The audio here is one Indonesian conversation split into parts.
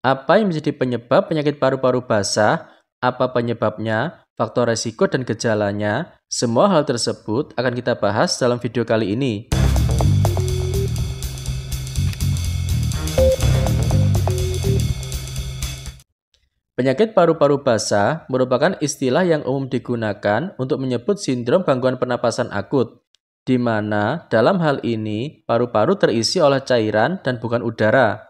Apa yang menjadi penyebab penyakit paru-paru basah? Apa penyebabnya? Faktor resiko dan gejalanya? Semua hal tersebut akan kita bahas dalam video kali ini. Penyakit paru-paru basah merupakan istilah yang umum digunakan untuk menyebut sindrom gangguan pernapasan akut, di mana dalam hal ini paru-paru terisi oleh cairan dan bukan udara.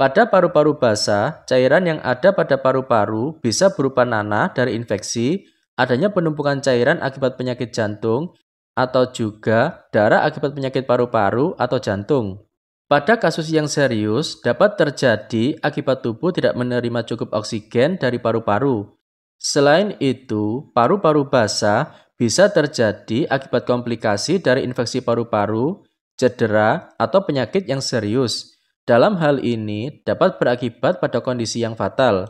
Pada paru-paru basah, cairan yang ada pada paru-paru bisa berupa nanah dari infeksi, adanya penumpukan cairan akibat penyakit jantung, atau juga darah akibat penyakit paru-paru atau jantung. Pada kasus yang serius, dapat terjadi akibat tubuh tidak menerima cukup oksigen dari paru-paru. Selain itu, paru-paru basah bisa terjadi akibat komplikasi dari infeksi paru-paru, cedera, atau penyakit yang serius dalam hal ini dapat berakibat pada kondisi yang fatal.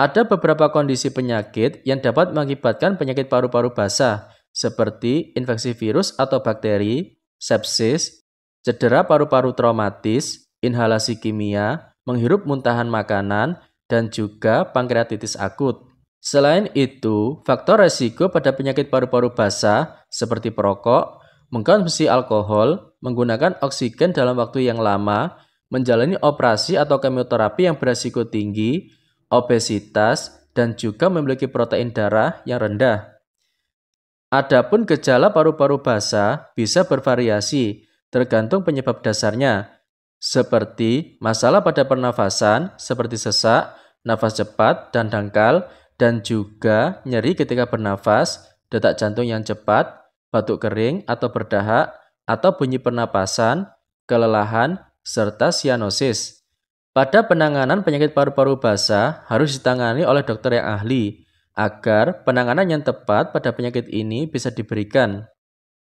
Ada beberapa kondisi penyakit yang dapat mengakibatkan penyakit paru-paru basah, seperti infeksi virus atau bakteri, sepsis, cedera paru-paru traumatis, inhalasi kimia, menghirup muntahan makanan, dan juga pankreatitis akut. Selain itu, faktor resiko pada penyakit paru-paru basah seperti perokok, mengkonsumsi alkohol, menggunakan oksigen dalam waktu yang lama, menjalani operasi atau kemoterapi yang berisiko tinggi, obesitas, dan juga memiliki protein darah yang rendah. Adapun gejala paru-paru basah bisa bervariasi tergantung penyebab dasarnya, seperti masalah pada pernafasan seperti sesak, nafas cepat dan dangkal, dan juga nyeri ketika bernafas, detak jantung yang cepat, batuk kering atau berdahak, atau bunyi pernapasan, kelelahan, serta sianosis. Pada penanganan penyakit paru-paru basah harus ditangani oleh dokter yang ahli agar penanganan yang tepat pada penyakit ini bisa diberikan.